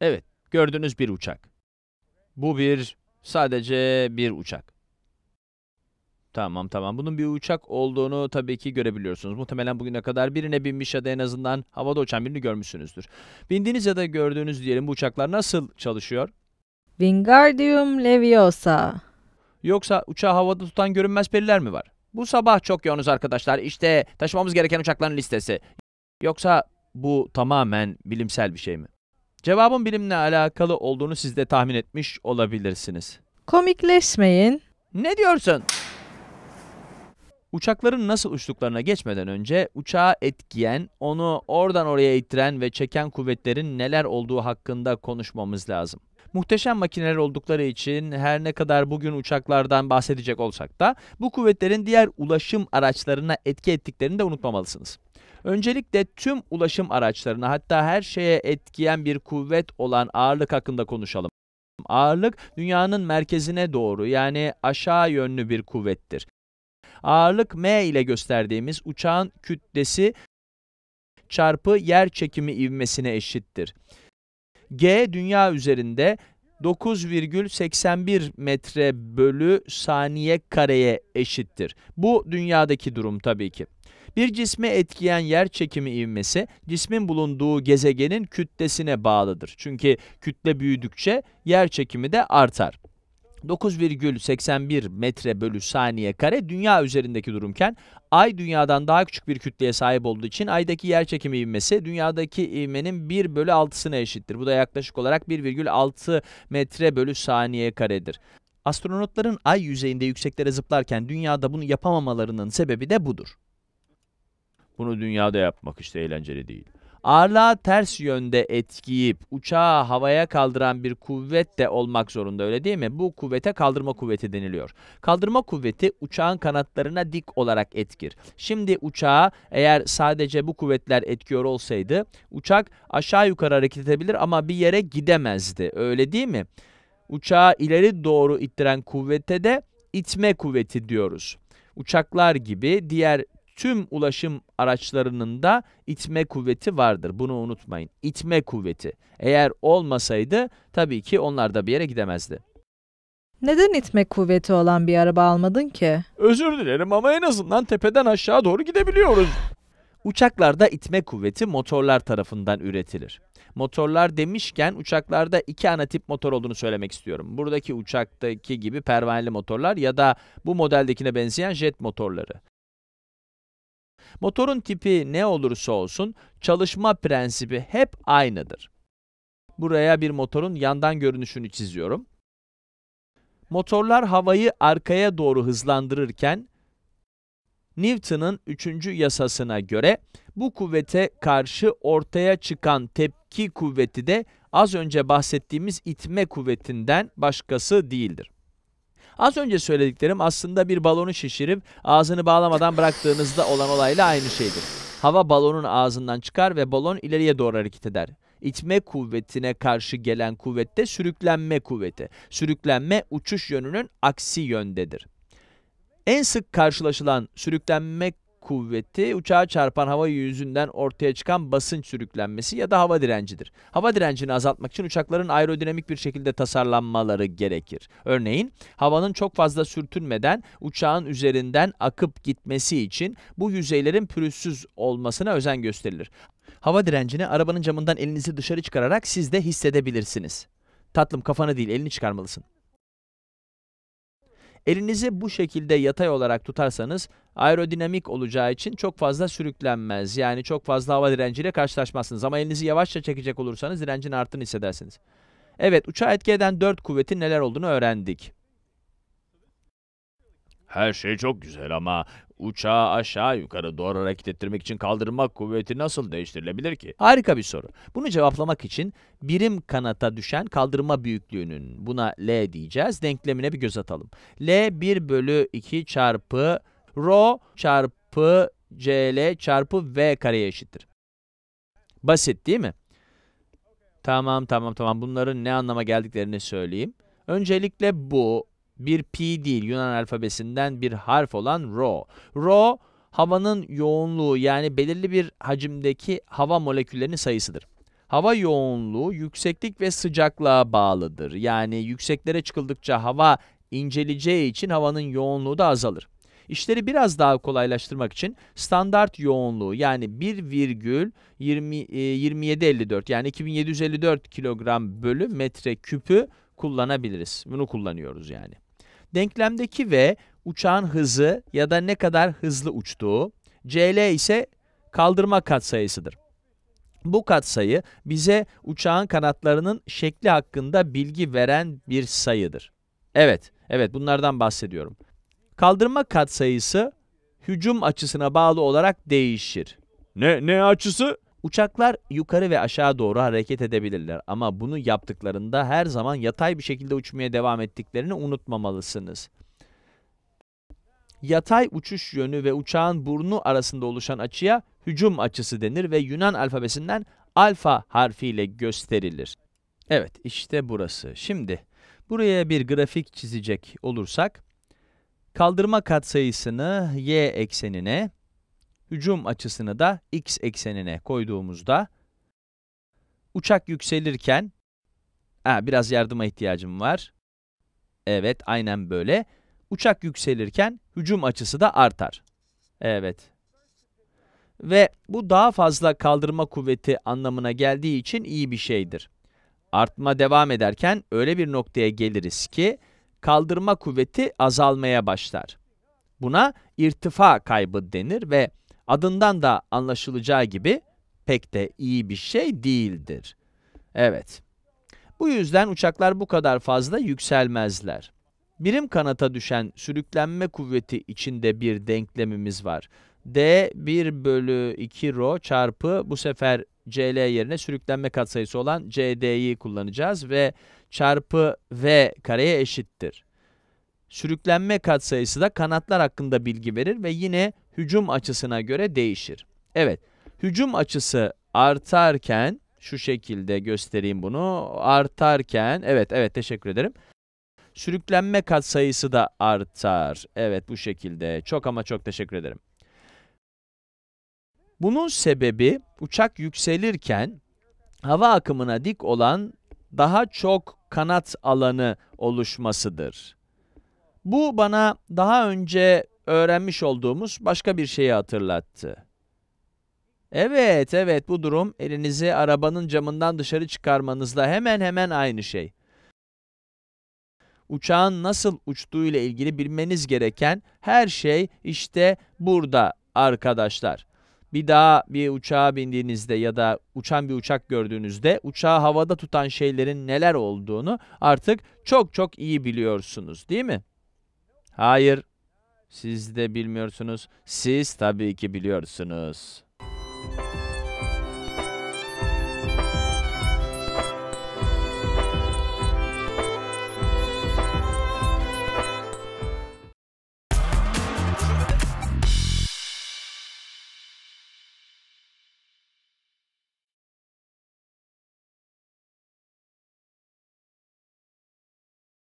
Evet, gördüğünüz bir uçak. Bu bir, sadece bir uçak. Tamam tamam. Bunun bir uçak olduğunu tabii ki görebiliyorsunuz. Muhtemelen bugüne kadar birine binmiş ya da en azından havada uçan birini görmüşsünüzdür. Bindiğiniz ya da gördüğünüz diyelim bu uçaklar nasıl çalışıyor? Wingardium Leviosa. Yoksa uçağı havada tutan görünmez periler mi var? Bu sabah çok yoğunuz arkadaşlar. İşte taşımamız gereken uçakların listesi. Yoksa bu tamamen bilimsel bir şey mi? Cevabın bilimle alakalı olduğunu siz de tahmin etmiş olabilirsiniz. Komikleşmeyin. Ne diyorsun? Uçakların nasıl uçtuklarına geçmeden önce uçağı etkiyen, onu oradan oraya ittiren ve çeken kuvvetlerin neler olduğu hakkında konuşmamız lazım. Muhteşem makineler oldukları için her ne kadar bugün uçaklardan bahsedecek olsak da bu kuvvetlerin diğer ulaşım araçlarına etki ettiklerini de unutmamalısınız. Öncelikle tüm ulaşım araçlarına hatta her şeye etkiyen bir kuvvet olan ağırlık hakkında konuşalım. Ağırlık dünyanın merkezine doğru yani aşağı yönlü bir kuvvettir. Ağırlık m ile gösterdiğimiz uçağın kütlesi çarpı yer çekimi ivmesine eşittir. G dünya üzerinde 9,81 metre bölü saniye kareye eşittir. Bu dünyadaki durum tabii ki. Bir cisme etkileyen yer çekimi ivmesi cismin bulunduğu gezegenin kütlesine bağlıdır. Çünkü kütle büyüdükçe yer çekimi de artar. 9,81 metre bölü saniye kare dünya üzerindeki durumken ay dünyadan daha küçük bir kütleye sahip olduğu için aydaki yer çekimi ivmesi dünyadaki ivmenin 1 bölü 6'sına eşittir. Bu da yaklaşık olarak 1,6 metre bölü saniye karedir. Astronotların ay yüzeyinde yükseklere zıplarken dünyada bunu yapamamalarının sebebi de budur. Bunu dünyada yapmak işte eğlenceli değil. Ağırlığa ters yönde etkiyip uçağı havaya kaldıran bir kuvvet de olmak zorunda öyle değil mi? Bu kuvvete kaldırma kuvveti deniliyor. Kaldırma kuvveti uçağın kanatlarına dik olarak etkir. Şimdi uçağı eğer sadece bu kuvvetler etkiyor olsaydı uçak aşağı yukarı hareket edebilir ama bir yere gidemezdi öyle değil mi? Uçağı ileri doğru ittiren kuvvete de itme kuvveti diyoruz. Uçaklar gibi diğer tüm ulaşım araçlarının da itme kuvveti vardır. Bunu unutmayın. İtme kuvveti. Eğer olmasaydı tabii ki onlar da bir yere gidemezdi. Neden itme kuvveti olan bir araba almadın ki? Özür dilerim ama en azından tepeden aşağı doğru gidebiliyoruz. Uçaklarda itme kuvveti motorlar tarafından üretilir. Motorlar demişken uçaklarda iki ana tip motor olduğunu söylemek istiyorum. Buradaki uçaktaki gibi pervaneli motorlar ya da bu modeldekine benzeyen jet motorları. Motorun tipi ne olursa olsun çalışma prensibi hep aynıdır. Buraya bir motorun yandan görünüşünü çiziyorum. Motorlar havayı arkaya doğru hızlandırırken Newton'un üçüncü yasasına göre bu kuvvete karşı ortaya çıkan tepki kuvveti de az önce bahsettiğimiz itme kuvvetinden başkası değildir. Az önce söylediklerim aslında bir balonu şişirip ağzını bağlamadan bıraktığınızda olan olayla aynı şeydir. Hava balonun ağzından çıkar ve balon ileriye doğru hareket eder. İtme kuvvetine karşı gelen kuvvette sürüklenme kuvveti. Sürüklenme uçuş yönünün aksi yöndedir. En sık karşılaşılan sürüklenme kuvveti uçağa çarpan hava yüzünden ortaya çıkan basınç sürüklenmesi ya da hava direncidir. Hava direncini azaltmak için uçakların aerodinamik bir şekilde tasarlanmaları gerekir. Örneğin havanın çok fazla sürtünmeden uçağın üzerinden akıp gitmesi için bu yüzeylerin pürüzsüz olmasına özen gösterilir. Hava direncini arabanın camından elinizi dışarı çıkararak siz de hissedebilirsiniz. Tatlım kafanı değil elini çıkarmalısın. Elinizi bu şekilde yatay olarak tutarsanız aerodinamik olacağı için çok fazla sürüklenmez. Yani çok fazla hava direnciyle karşılaşmazsınız. Ama elinizi yavaşça çekecek olursanız direncin arttığını hissedersiniz. Evet uçağı etki eden 4 kuvvetin neler olduğunu öğrendik. Her şey çok güzel ama uçağı aşağı yukarı doğru hareket ettirmek için kaldırma kuvveti nasıl değiştirilebilir ki? Harika bir soru. Bunu cevaplamak için birim kanata düşen kaldırma büyüklüğünün buna L diyeceğiz. Denklemine bir göz atalım. L 1 bölü 2 çarpı rho çarpı CL çarpı V kareye eşittir. Basit değil mi? Tamam tamam tamam bunların ne anlama geldiklerini söyleyeyim. Öncelikle bu bir P değil Yunan alfabesinden bir harf olan Rho. Rho havanın yoğunluğu yani belirli bir hacimdeki hava moleküllerinin sayısıdır. Hava yoğunluğu yükseklik ve sıcaklığa bağlıdır. Yani yükseklere çıkıldıkça hava inceleceği için havanın yoğunluğu da azalır. İşleri biraz daha kolaylaştırmak için standart yoğunluğu yani 1,2754 e, yani 2754 kilogram bölü metre küpü kullanabiliriz. Bunu kullanıyoruz yani. Denklemdeki v uçağın hızı ya da ne kadar hızlı uçtuğu, cl ise kaldırma katsayısıdır. Bu katsayı bize uçağın kanatlarının şekli hakkında bilgi veren bir sayıdır. Evet, evet bunlardan bahsediyorum. Kaldırma katsayısı hücum açısına bağlı olarak değişir. Ne ne açısı? Uçaklar yukarı ve aşağı doğru hareket edebilirler ama bunu yaptıklarında her zaman yatay bir şekilde uçmaya devam ettiklerini unutmamalısınız. Yatay uçuş yönü ve uçağın burnu arasında oluşan açıya hücum açısı denir ve Yunan alfabesinden alfa harfiyle gösterilir. Evet işte burası. Şimdi buraya bir grafik çizecek olursak kaldırma katsayısını y eksenine hücum açısını da x eksenine koyduğumuzda uçak yükselirken ha, biraz yardıma ihtiyacım var. Evet, aynen böyle. Uçak yükselirken hücum açısı da artar. Evet. Ve bu daha fazla kaldırma kuvveti anlamına geldiği için iyi bir şeydir. Artma devam ederken öyle bir noktaya geliriz ki kaldırma kuvveti azalmaya başlar. Buna irtifa kaybı denir ve Adından da anlaşılacağı gibi pek de iyi bir şey değildir. Evet. Bu yüzden uçaklar bu kadar fazla yükselmezler. Birim kanata düşen sürüklenme kuvveti içinde bir denklemimiz var. D 1 bölü 2 rho çarpı bu sefer CL yerine sürüklenme katsayısı olan CD'yi kullanacağız ve çarpı V kareye eşittir. Sürüklenme katsayısı da kanatlar hakkında bilgi verir ve yine hücum açısına göre değişir. Evet, hücum açısı artarken şu şekilde göstereyim bunu. Artarken evet evet teşekkür ederim. Sürüklenme sayısı da artar. Evet bu şekilde. Çok ama çok teşekkür ederim. Bunun sebebi uçak yükselirken hava akımına dik olan daha çok kanat alanı oluşmasıdır. Bu bana daha önce öğrenmiş olduğumuz başka bir şeyi hatırlattı. Evet, evet bu durum elinizi arabanın camından dışarı çıkarmanızla hemen hemen aynı şey. Uçağın nasıl uçtuğu ile ilgili bilmeniz gereken her şey işte burada arkadaşlar. Bir daha bir uçağa bindiğinizde ya da uçan bir uçak gördüğünüzde uçağı havada tutan şeylerin neler olduğunu artık çok çok iyi biliyorsunuz değil mi? Hayır, siz de bilmiyorsunuz. Siz tabii ki biliyorsunuz.